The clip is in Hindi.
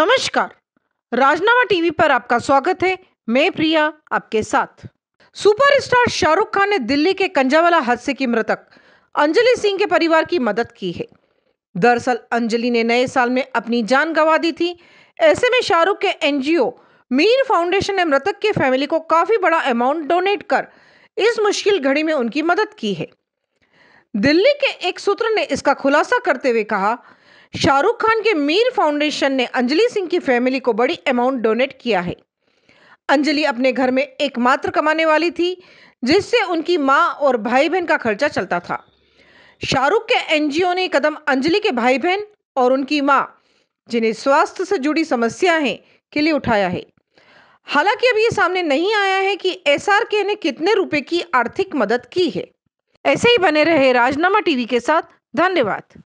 नमस्कार राजनामा टीवी पर आपका स्वागत है मैं प्रिया आपके साथ सुपरस्टार शाहरुख खान ने दिल्ली के कंजावाला हादसे की मृतक अंजलि सिंह के परिवार की मदद की है दरअसल अंजलि ने नए साल में अपनी जान गंवा दी थी ऐसे में शाहरुख के एनजीओ मीर फाउंडेशन ने मृतक के फैमिली को काफी बड़ा अमाउंट डोनेट कर इस मुश्किल घड़ी में उनकी मदद की है दिल्ली के एक सूत्र ने इसका खुलासा करते हुए कहा शाहरुख खान के मीर फाउंडेशन ने अंजलि सिंह की फैमिली को बड़ी अमाउंट डोनेट किया है अंजलि अपने घर में एकमात्र कमाने वाली थी जिससे उनकी माँ और भाई बहन का खर्चा चलता था शाहरुख के एनजीओ ने कदम अंजलि के भाई बहन और उनकी माँ जिन्हें स्वास्थ्य से जुड़ी समस्या है के लिए उठाया है हालांकि अब ये सामने नहीं आया है कि के ने कितने रुपए की आर्थिक मदद की है ऐसे ही बने रहे राजनामा टीवी के साथ धन्यवाद